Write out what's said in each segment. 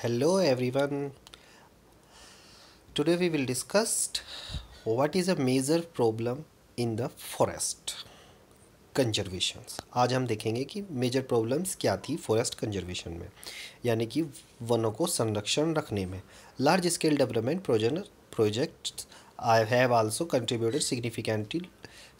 hello everyone today we will discuss what is a major problem in the forest conservation आज हम देखेंगे कि major problems क्या थी फॉरेस्ट कंजर्वेशन में यानी कि वनों को संरक्षण रखने में large scale development project I have also contributed significantly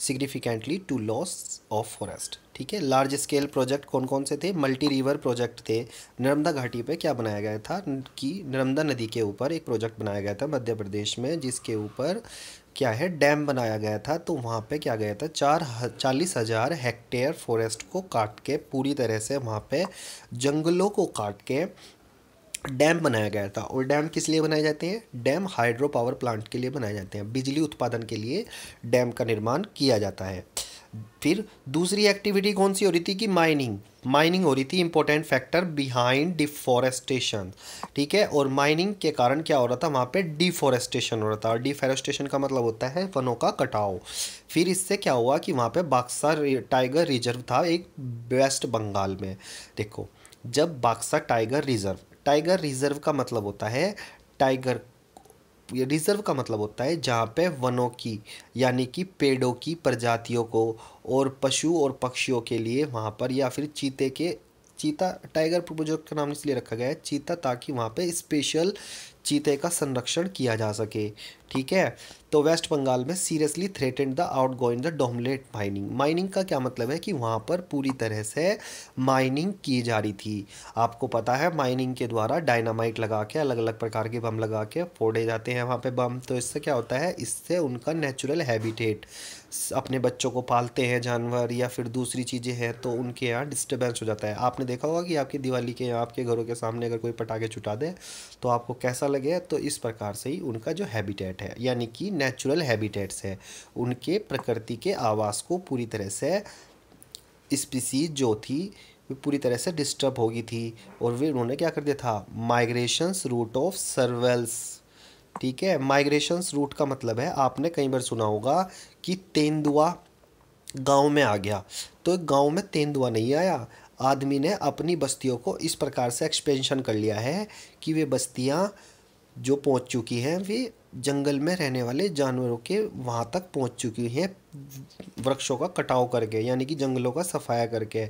significantly to loss of forest ठीक है लार्ज स्केल प्रोजेक्ट कौन कौन से थे मल्टी रिवर प्रोजेक्ट थे नर्मदा घाटी पे क्या बनाया गया था कि नर्मदा नदी के ऊपर एक प्रोजेक्ट बनाया गया था मध्य प्रदेश में जिसके ऊपर क्या है डैम बनाया गया था तो वहाँ पे क्या गया था चार चालीस हज़ार हेक्टेयर फॉरेस्ट को काट के पूरी तरह से वहाँ पे जंगलों को काट के डैम बनाया गया था और डैम किस लिए बनाए जाते हैं डैम हाइड्रो पावर प्लांट के लिए बनाए जाते हैं बिजली उत्पादन के लिए डैम का निर्माण किया जाता है फिर दूसरी एक्टिविटी कौन सी हो रही थी कि माइनिंग माइनिंग हो रही थी इंपॉर्टेंट फैक्टर बिहाइंड डिफॉरेस्टेशन ठीक है और माइनिंग के कारण क्या हो रहा था वहाँ पे डिफॉरेस्टेशन हो रहा था और डिफॉरेस्टेशन का मतलब होता है वनों का कटाव फिर इससे क्या हुआ कि वहाँ पे बाक्सा टाइगर रिजर्व था एक वेस्ट बंगाल में देखो जब Buxa tiger reserve tiger reserve का मतलब होता है टाइगर रिजर्व का मतलब होता है जहाँ पे वनों की यानी कि पेड़ों की प्रजातियों को और पशु और पक्षियों के लिए वहाँ पर या फिर चीते के चीता टाइगर प्रोजेक्ट का नाम इसलिए रखा गया है चीता ताकि वहाँ पे स्पेशल चीते का संरक्षण किया जा सके ठीक है तो वेस्ट बंगाल में seriously threatened the out going the dolomite mining mining का क्या मतलब है कि वहाँ पर पूरी तरह से माइनिंग की जा रही थी आपको पता है माइनिंग के द्वारा डायनामाइट लगा के अलग अलग प्रकार के बम लगा के फोड़े जाते हैं वहाँ पर बम तो इससे क्या होता है इससे उनका नेचुरल हैबिटेट अपने बच्चों को पालते हैं जानवर या फिर दूसरी चीज़ें हैं तो उनके यहाँ डिस्टर्बेंस हो जाता है आपने देखा होगा कि आपकी दिवाली के यहाँ आपके घरों के सामने अगर कोई पटाखे छुटा दे तो आपको कैसा लगे तो इस प्रकार से ही उनका जो हैबिटेट है यानी कि नेचुरल हैबिटेट्स है उनके प्रकृति के आवास को पूरी तरह से स्पीसीज जो थी वे पूरी तरह से डिस्टर्ब होगी थी और वे उन्होंने क्या कर दिया था माइग्रेशंस रूट ऑफ सर्वेल्स ठीक है माइग्रेशंस रूट का मतलब है आपने कई बार सुना होगा कि तेंदुआ गांव में आ गया तो गांव में तेंदुआ नहीं आया आदमी ने अपनी बस्तियों को इस प्रकार से एक्सपेंशन कर लिया है कि वे बस्तियां जो पहुंच चुकी हैं वे जंगल में रहने वाले जानवरों के वहाँ तक पहुँच चुकी हैं वृक्षों का कटाव करके यानी कि जंगलों का सफाया करके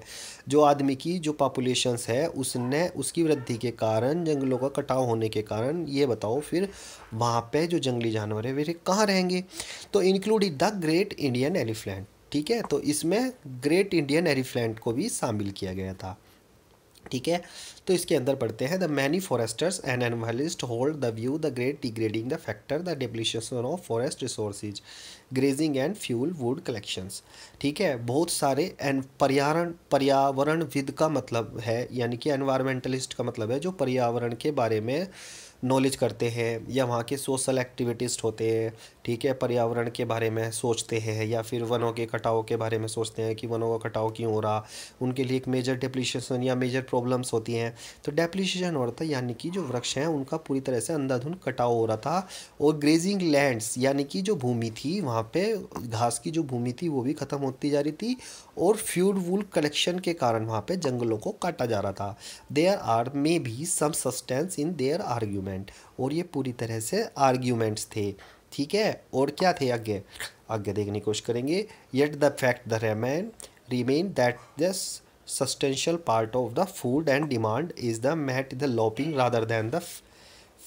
जो आदमी की जो पॉपुलेशंस है उसने उसकी वृद्धि के कारण जंगलों का कटाव होने के कारण ये बताओ फिर वहाँ पे जो जंगली जानवर है वे कहाँ रहेंगे तो include the great Indian elephant ठीक है तो इसमें ग्रेट इंडियन एलिफेंट को भी शामिल किया गया था ठीक है तो इसके अंदर पढ़ते हैं the many foresters and environmentalist hold the view the great degrading the factor the depletion of forest resources grazing and fuel wood collections ठीक है बहुत सारे एन पर्यावरण पर्यावरणविद का मतलब है यानी कि एनवायरमेंटलिस्ट का मतलब है जो पर्यावरण के बारे में नॉलेज करते हैं या वहाँ के सोशल एक्टिविटिस्ट होते हैं ठीक है पर्यावरण के बारे में सोचते हैं या फिर वनों के कटाव के बारे में सोचते हैं कि वनों का कटाव क्यों हो रहा उनके लिए एक मेजर डेप्लीशन या मेजर प्रॉब्लम्स होती हैं तो डेप्लीशन हो रहा था यानी कि जो वृक्ष हैं उनका पूरी तरह से अंधाधुंध कटाव हो रहा था और ग्रेजिंग लैंड्स यानी कि जो भूमि थी वहाँ पर घास की जो भूमि थी वो भी ख़त्म होती जा रही थी और फ्यूड वूल कलेक्शन के कारण वहाँ पर जंगलों को काटा जा रहा था there are may be some substance in their argument argument और ये पूरी तरह से आर्ग्यूमेंट्स थे ठीक है और क्या थे आगे आगे देखने की कोशिश करेंगे yet the fact the remain remain that the substantial part of the food and demand is the met the lopping rather than the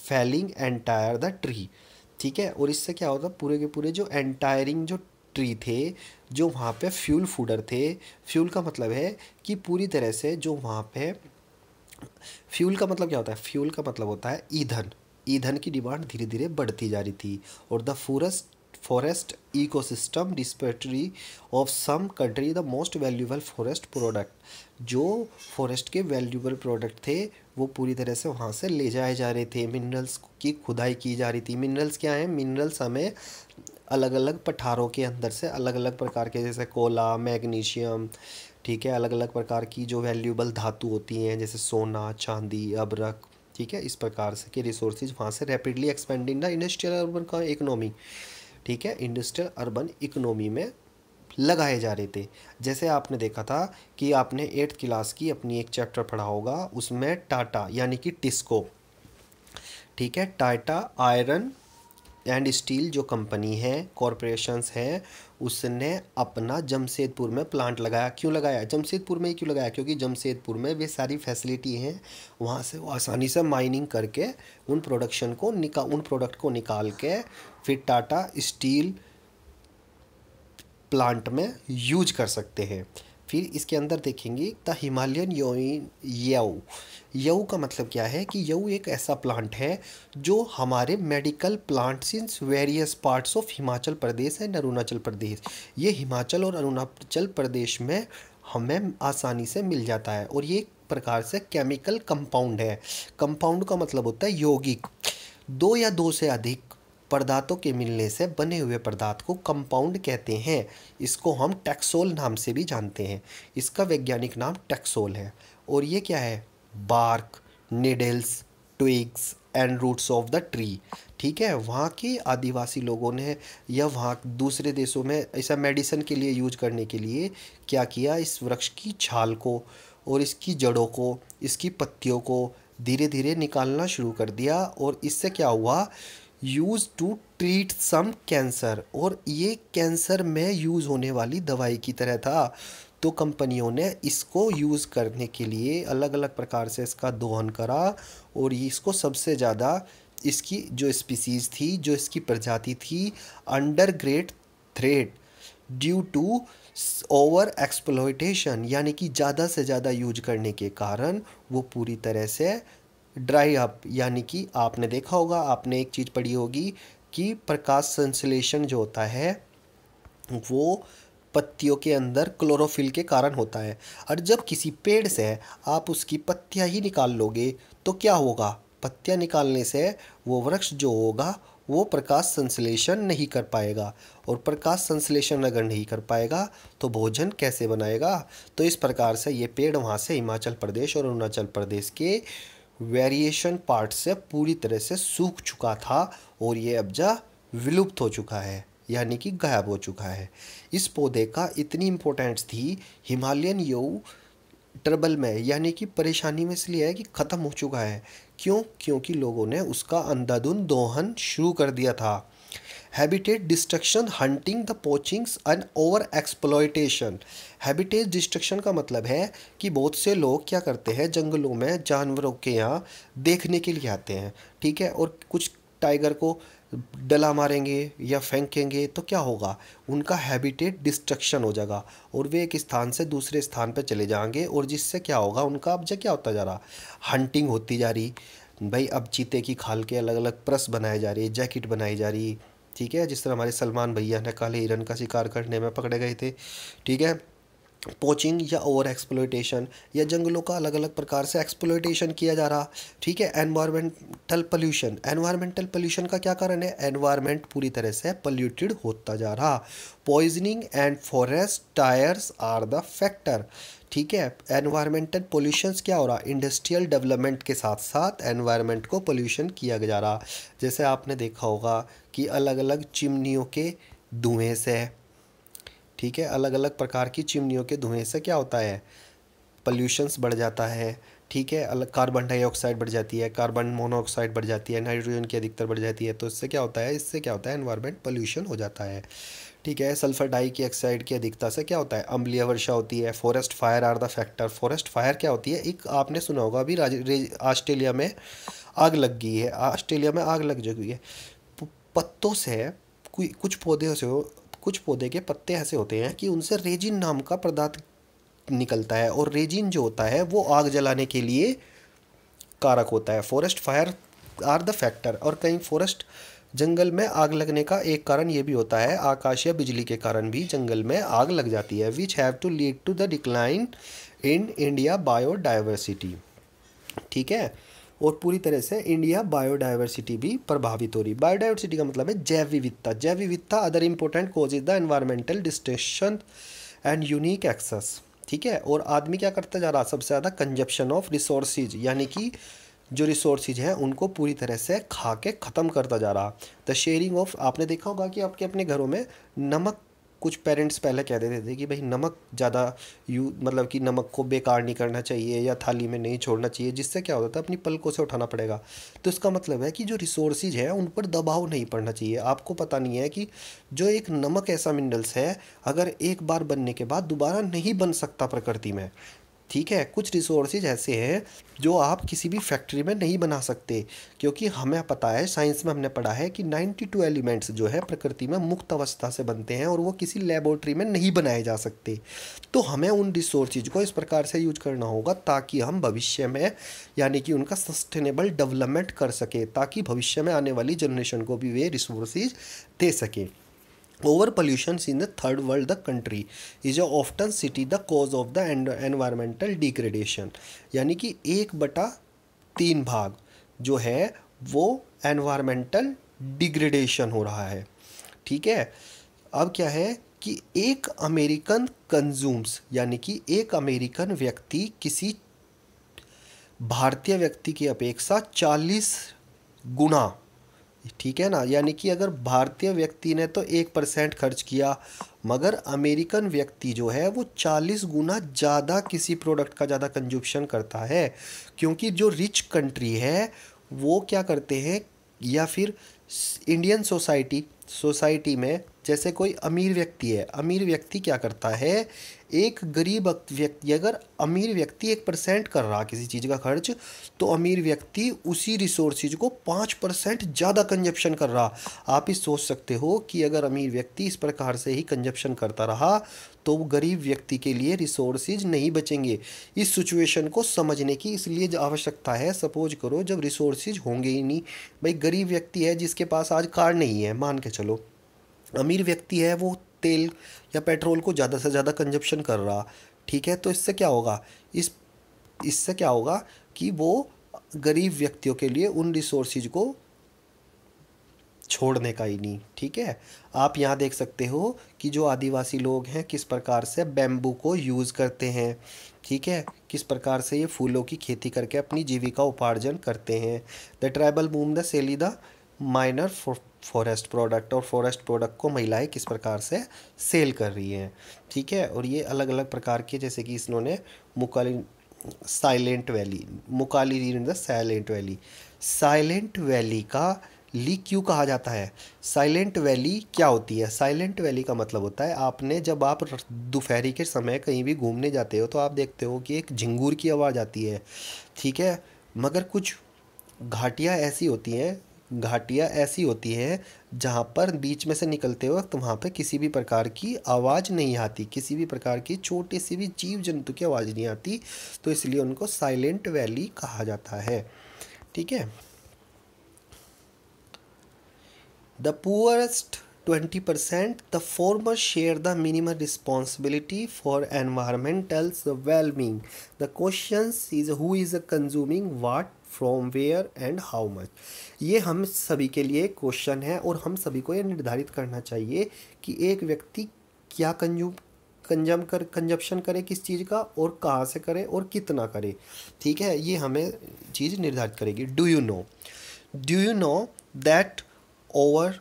felling entire the tree ठीक है और इससे क्या होता पूरे के पूरे जो एंटायरिंग जो ट्री थे जो वहाँ पे फ्यूल फूडर थे फ्यूल का मतलब है कि पूरी तरह से जो वहाँ पे फ्यूल का मतलब क्या होता है फ्यूल का मतलब होता है ईंधन ईंधन की डिमांड धीरे धीरे बढ़ती जा रही थी और the forest forest ecosystem depository of some country the most valuable forest product जो फॉरेस्ट के वैल्यूबल प्रोडक्ट थे वो पूरी तरह से वहाँ से ले जाए जा रहे थे मिनरल्स की खुदाई की जा रही थी मिनरल्स क्या हैं मिनरल्स हमें अलग अलग पठारों के अंदर से अलग अलग प्रकार के जैसे कोला मैग्नीशियम ठीक है अलग अलग प्रकार की जो वैल्यूबल धातु होती हैं जैसे सोना चांदी अबरक ठीक है इस प्रकार से के रिसोर्सेज वहाँ से rapidly expanding the industrial urban economy ठीक है इंडस्ट्रियल अर्बन इकोनॉमी में लगाए जा रहे थे जैसे आपने देखा था कि आपने एट्थ क्लास की अपनी एक चैप्टर पढ़ा होगा उसमें टाटा यानी कि टिस्को ठीक है टाटा आयरन एंड स्टील जो कंपनी है कॉरपोरेशंस है उसने अपना जमशेदपुर में प्लांट लगाया क्यों लगाया जमशेदपुर में ही क्यों लगाया क्योंकि जमशेदपुर में वे सारी फैसिलिटी हैं वहाँ से वो आसानी से माइनिंग करके उन प्रोडक्शन को निका उन प्रोडक्ट को निकाल के फिर टाटा स्टील प्लांट में यूज कर सकते हैं फिर इसके अंदर देखेंगे द हिमालयन यो यऊ यऊ का मतलब क्या है कि यऊ एक ऐसा प्लांट है जो हमारे medical plants in various parts of Himachal Pradesh and Arunachal Pradesh ये हिमाचल और अरुणाचल प्रदेश में हमें आसानी से मिल जाता है और ये एक प्रकार से केमिकल कंपाउंड है कंपाउंड का मतलब होता है यौगिक दो या दो से अधिक पदार्थों के मिलने से बने हुए पदार्थ को कंपाउंड कहते हैं इसको हम टैक्सोल नाम से भी जानते हैं इसका वैज्ञानिक नाम टैक्सोल है और ये क्या है bark needles twigs and roots of the tree ठीक है वहाँ के आदिवासी लोगों ने या वहाँ दूसरे देशों में ऐसा मेडिसिन के लिए यूज करने के लिए क्या किया इस वृक्ष की छाल को और इसकी जड़ों को इसकी पत्तियों को धीरे धीरे निकालना शुरू कर दिया और इससे क्या हुआ use to treat some cancer और ये कैंसर में यूज़ होने वाली दवाई की तरह था तो कंपनियों ने इसको यूज़ करने के लिए अलग अलग प्रकार से इसका दोहन करा और इसको सबसे ज़्यादा इसकी जो स्पीसीज़ थी जो इसकी प्रजाति थी under great threat due to over exploitation यानी कि ज़्यादा से ज़्यादा यूज करने के कारण वो पूरी तरह से ड्राई अप यानी कि आपने देखा होगा आपने एक चीज़ पढ़ी होगी कि प्रकाश संश्लेषण जो होता है वो पत्तियों के अंदर क्लोरोफिल के कारण होता है और जब किसी पेड़ से आप उसकी पत्तियाँ ही निकाल लोगे तो क्या होगा पत्तियाँ निकालने से वो वृक्ष जो होगा वो प्रकाश संश्लेषण नहीं कर पाएगा और प्रकाश संश्लेषण अगर नहीं कर पाएगा तो भोजन कैसे बनाएगा तो इस प्रकार से ये पेड़ वहाँ से हिमाचल प्रदेश और अरुणाचल प्रदेश के वेरिएशन पार्ट से पूरी तरह से सूख चुका था और ये अब्जा विलुप्त हो चुका है यानी कि गायब हो चुका है इस पौधे का इतनी इम्पोर्टेंस थी हिमालयन यऊ ट्रबल में यानी कि परेशानी में इसलिए है कि ख़त्म हो चुका है क्यों क्योंकि लोगों ने उसका अंधाधुन दोहन शुरू कर दिया था habitat destruction hunting the poachings and over exploitation habitat destruction का मतलब है कि बहुत से लोग क्या करते हैं जंगलों में जानवरों के यहाँ देखने के लिए आते हैं ठीक है और कुछ टाइगर को डला मारेंगे या फेंकेंगे तो क्या होगा उनका हैबिटेट डिस्ट्रक्शन हो जाएगा और वे एक स्थान से दूसरे स्थान पर चले जाएंगे और जिससे क्या होगा उनका अब क्या होता जा रहा हंटिंग होती जा रही भाई अब चीते की खाल के अलग अलग प्रस बनाए जा रही जैकेट बनाई जा रही ठीक है जिस तरह हमारे सलमान भैया ने काले हिरन का शिकार करने में पकड़े गए थे ठीक है पोचिंग या ओवर एक्सप्लोइटेशन या जंगलों का अलग अलग प्रकार से एक्सप्लोइटेशन किया जा रहा ठीक है एनवायरमेंटल पोल्यूशन एनवायरमेंटल पोल्यूशन का क्या कारण है एनवायरमेंट पूरी तरह से पोल्यूटेड होता जा रहा poisoning and forest fires are the factor ठीक है एनवायरमेंटल पोल्यूशन क्या हो रहा इंडस्ट्रियल डेवलपमेंट के साथ साथ एनवायरमेंट को पोल्यूशन किया जा रहा जैसे आपने देखा होगा कि अलग अलग चिमनियों के धुएँ से ठीक है अलग अलग प्रकार की चिमनियों के धुएँ से क्या होता है पल्यूशंस बढ़ जाता है ठीक है अलग कार्बन डाइऑक्साइड बढ़ जाती है कार्बन मोनोऑक्साइड बढ़ जाती है नाइट्रोजन की अधिकतर बढ़ जाती है तो इससे क्या होता है इससे क्या होता है एनवायरनमेंट पोल्यूशन हो जाता है ठीक है सल्फर डाई की ऑक्साइड की अधिकता से क्या होता है अम्बलिया वर्षा होती है forest fire are the factor forest fire क्या होती है एक आपने सुना होगा अभी ऑस्ट्रेलिया में आग लग गई है ऑस्ट्रेलिया में आग लग गई है पत्तों से कुछ पौधे से कुछ पौधे के पत्ते ऐसे होते हैं कि उनसे रेजिन नाम का पदार्थ निकलता है और रेजिन जो होता है वो आग जलाने के लिए कारक होता है forest fire are the factor और कहीं फॉरेस्ट जंगल में आग लगने का एक कारण ये भी होता है आकाश या बिजली के कारण भी जंगल में आग लग जाती है which have to lead to the decline in India biodiversity ठीक है और पूरी तरह से इंडिया बायोडाइवर्सिटी भी प्रभावित हो रही है बायोडाइवर्सिटी का मतलब है जैव विविधता जैव विविधता other important is the environmental destruction and unique access ठीक है और आदमी क्या करता जा रहा सबसे ज़्यादा कंजप्शन ऑफ रिसोर्सिज यानी कि जो रिसोर्सेज हैं उनको पूरी तरह से खा के ख़त्म करता जा रहा द शेयरिंग ऑफ आपने देखा होगा कि आपके अपने घरों में नमक कुछ पेरेंट्स पहले कह देते थे कि भाई नमक ज़्यादा यू मतलब कि नमक को बेकार नहीं करना चाहिए या थाली में नहीं छोड़ना चाहिए जिससे क्या होता था अपनी पलकों से उठाना पड़ेगा तो इसका मतलब है कि जो रिसोर्सेज हैं उन पर दबाव नहीं पड़ना चाहिए आपको पता नहीं है कि जो एक नमक ऐसा मिनरल्स है अगर एक बार बनने के बाद दोबारा नहीं बन सकता प्रकृति में ठीक है कुछ रिसोर्सेज ऐसे हैं जो आप किसी भी फैक्ट्री में नहीं बना सकते क्योंकि हमें पता है साइंस में हमने पढ़ा है कि 92 एलिमेंट्स जो है प्रकृति में मुक्त अवस्था से बनते हैं और वो किसी लेबोरेटरी में नहीं बनाए जा सकते तो हमें उन रिसोर्सेज को इस प्रकार से यूज करना होगा ताकि हम भविष्य में यानी कि उनका सस्टेनेबल डेवलपमेंट कर सकें ताकि भविष्य में आने वाली जनरेशन को भी वे रिसोर्सेज दे सकें over in the third world the country is a often city the cause of the environmental degradation यानी कि एक बटा तीन भाग जो है वो एनवायरमेंटल डिग्रेडेशन हो रहा है ठीक है अब क्या है कि एक अमेरिकन कंज्यूम्स यानी कि एक अमेरिकन व्यक्ति किसी भारतीय व्यक्ति की अपेक्षा चालीस गुना ठीक है ना यानी कि अगर भारतीय व्यक्ति ने तो एक परसेंट खर्च किया मगर अमेरिकन व्यक्ति जो है वो चालीस गुना ज़्यादा किसी प्रोडक्ट का ज़्यादा कंजुप्शन करता है क्योंकि जो रिच कंट्री है वो क्या करते हैं या फिर इंडियन सोसाइटी सोसाइटी में जैसे कोई अमीर व्यक्ति है अमीर व्यक्ति क्या करता है एक गरीब व्यक्ति अगर अमीर व्यक्ति एक परसेंट कर रहा किसी चीज़ का खर्च तो अमीर व्यक्ति उसी रिसोर्सेज को पाँच परसेंट ज़्यादा कंजप्शन कर रहा आप इस सोच सकते हो कि अगर अमीर व्यक्ति इस प्रकार से ही कंजप्शन करता रहा तो गरीब व्यक्ति के लिए रिसोर्सेज नहीं बचेंगे इस सिचुएशन को समझने की इसलिए आवश्यकता है सपोज करो जब रिसोर्सेज होंगे ही नहीं भाई गरीब व्यक्ति है जिसके पास आज कार नहीं है मान के चलो अमीर व्यक्ति है वो तेल या पेट्रोल को ज़्यादा से ज़्यादा कंजप्शन कर रहा ठीक है तो इससे क्या होगा इस इससे क्या होगा कि वो गरीब व्यक्तियों के लिए उन रिसोर्स को छोड़ने का ही नहीं ठीक है आप यहाँ देख सकते हो कि जो आदिवासी लोग हैं किस प्रकार से बैम्बू को यूज़ करते हैं ठीक है किस प्रकार से ये फूलों की खेती करके अपनी जीविका उपार्जन करते हैं the tribal move the sell the minor forest product और फॉरेस्ट प्रोडक्ट को महिलाएं किस प्रकार से सेल कर रही हैं ठीक है और ये अलग अलग प्रकार के जैसे कि इन्होंने मुकाली साइलेंट वैली मुकाली रीन the Silent Valley Silent Valley का ली क्यों कहा जाता है साइलेंट वैली क्या होती है साइलेंट वैली का मतलब होता है आपने जब आप दोपहरी के समय कहीं भी घूमने जाते हो तो आप देखते हो कि एक झिंगूर की आवाज़ आती है ठीक है मगर कुछ घाटियाँ ऐसी होती हैं घाटियाँ ऐसी होती है जहाँ पर बीच में से निकलते वक्त वहाँ पे किसी भी प्रकार की आवाज़ नहीं आती किसी भी प्रकार की छोटी सी भी जीव जंतु की आवाज़ नहीं आती तो इसलिए उनको साइलेंट वैली कहा जाता है ठीक है the poorest twenty percent the former share the minimum responsibility for environmental warming the question is who is a consuming what from where and how much ये हम सभी के लिए क्वेश्चन है और हम सभी को ये निर्धारित करना चाहिए कि एक व्यक्ति क्या कंज्यूम कंजम कर कंजप्शन करे किस चीज़ का और कहाँ से करे और कितना करे ठीक है ये हमें चीज़ निर्धारित करेगी do you know do you know that over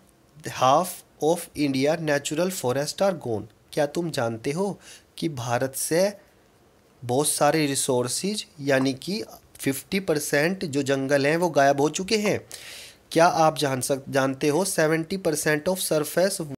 half of India natural forest are gone क्या तुम जानते हो कि भारत से बहुत सारे रिसोर्सेज यानी कि फिफ्टी परसेंट जो जंगल हैं वो गायब हो चुके हैं क्या आप जान सक जानते हो सेवेंटी परसेंट ऑफ सरफेस